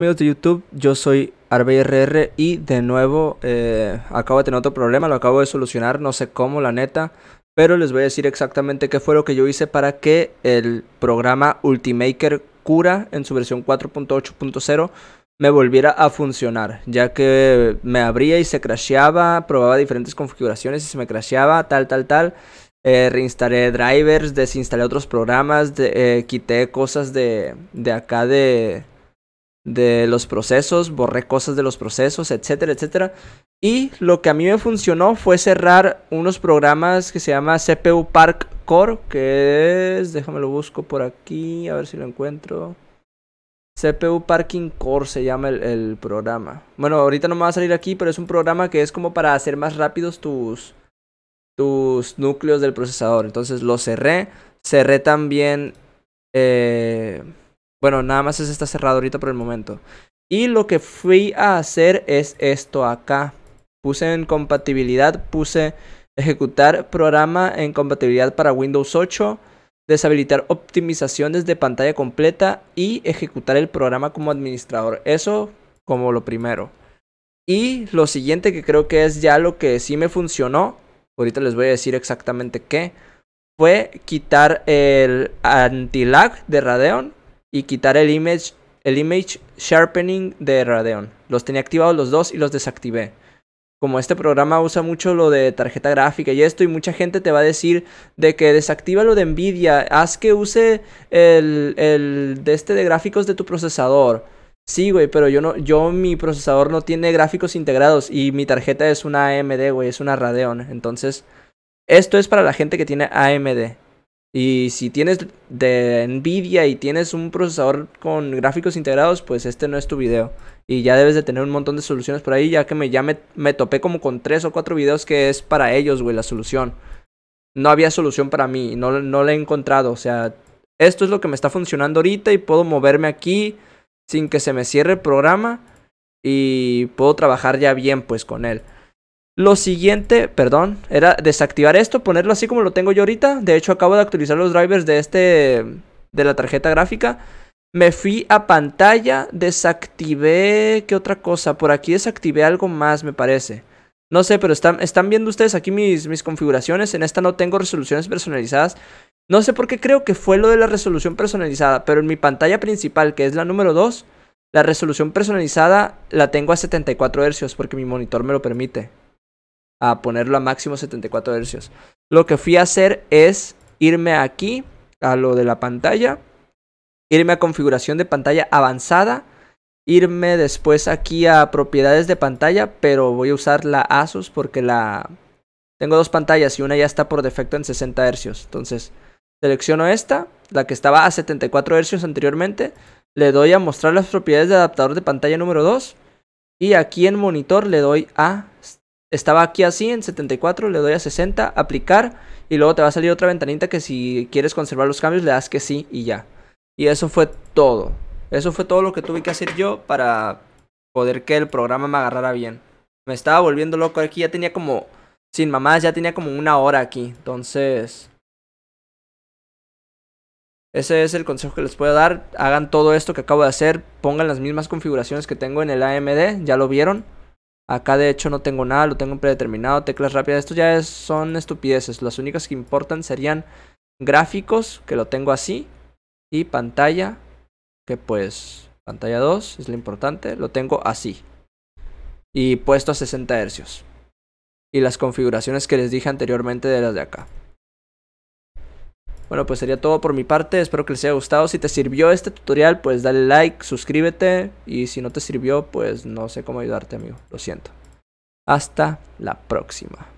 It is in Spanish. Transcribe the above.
Amigos de YouTube, yo soy ArbeyRR y de nuevo eh, acabo de tener otro problema, lo acabo de solucionar, no sé cómo la neta, pero les voy a decir exactamente qué fue lo que yo hice para que el programa Ultimaker Cura en su versión 4.8.0 me volviera a funcionar, ya que me abría y se crasheaba, probaba diferentes configuraciones y se me crasheaba, tal, tal, tal. Eh, reinstalé drivers, desinstalé otros programas, eh, quité cosas de acá de de los procesos, borré cosas de los procesos, etcétera, etcétera. Y lo que a mí me funcionó fue cerrar unos programas que se llama CPU Park Core, que es, déjame lo busco por aquí, a ver si lo encuentro. CPU Parking Core se llama el, programa. Bueno, ahorita no me va a salir aquí, pero es un programa que es como para hacer más rápidos tus, tus núcleos del procesador. Entonces lo cerré. Cerré también... Eh, bueno, nada más es está cerrado ahorita por el momento. Y lo que fui a hacer es esto acá. Puse en compatibilidad, puse ejecutar programa en compatibilidad para Windows 8, deshabilitar optimizaciones de pantalla completa y ejecutar el programa como administrador. Eso como lo primero. Y lo siguiente que creo que es ya lo que sí me funcionó, ahorita les voy a decir exactamente qué, fue quitar el anti-lag de Radeon y quitar el image, el image sharpening de Radeon. Los tenía activados los dos y los desactivé. Como este programa usa mucho lo de tarjeta gráfica y esto, y mucha gente te va a decir de que desactiva lo de Nvidia, haz que use el, el de este de gráficos de tu procesador. Sí, güey, pero yo no, yo mi procesador no tiene gráficos integrados y mi tarjeta es una AMD, güey, es una Radeon. Entonces, esto es para la gente que tiene AMD. Y si tienes de Nvidia y tienes un procesador con gráficos integrados, pues este no es tu video. Y ya debes de tener un montón de soluciones por ahí, ya que me, ya me, topé como con tres o cuatro videos que es para ellos, güey, la solución. No había solución para mí, no, no la he encontrado. O sea, esto es lo que me está funcionando ahorita y puedo moverme aquí sin que se me cierre el programa y puedo trabajar ya bien pues con él. Lo siguiente, perdón, era desactivar esto, ponerlo así como lo tengo yo ahorita. De hecho, acabo de actualizar los drivers de este, de la tarjeta gráfica. Me fui a pantalla, desactivé, ¿qué otra cosa? Por aquí desactivé algo más, me parece. No sé, pero están, viendo ustedes aquí mis, mis configuraciones. En esta no tengo resoluciones personalizadas. No sé por qué creo que fue lo de la resolución personalizada, pero en mi pantalla principal, que es la número 2, la resolución personalizada la tengo a 74 Hz porque mi monitor me lo permite a ponerlo a máximo 74 hercios. Lo que fui a hacer es irme aquí a lo de la pantalla, irme a configuración de pantalla avanzada, irme después aquí a propiedades de pantalla, pero voy a usar la ASUS porque la tengo dos pantallas y una ya está por defecto en 60 hercios. Entonces, selecciono esta, la que estaba a 74 hercios anteriormente, le doy a mostrar las propiedades de adaptador de pantalla número 2 y aquí en monitor le doy a estaba aquí así en 74, le doy a 60, aplicar y luego te va a salir otra ventanita que si quieres conservar los cambios le das que sí y ya. Y eso fue todo. Eso fue todo lo que tuve que hacer yo para poder que el programa me agarrara bien. Me estaba volviendo loco aquí, ya tenía como, sin mamás, ya tenía como una hora aquí. Entonces, ese es el consejo que les puedo dar. Hagan todo esto que acabo de hacer, pongan las mismas configuraciones que tengo en el AMD, ya lo vieron. Acá de hecho no tengo nada, lo tengo predeterminado, teclas rápidas. Esto ya son estupideces. Las únicas que importan serían gráficos, que lo tengo así. Y pantalla, que pues pantalla 2 es lo importante, lo tengo así. Y puesto a 60 Hz. Y las configuraciones que les dije anteriormente de las de acá. Bueno, pues sería todo por mi parte. Espero que les haya gustado. Si te sirvió este tutorial, pues dale like, suscríbete. Y si no te sirvió, pues no sé cómo ayudarte, amigo. Lo siento. Hasta la próxima.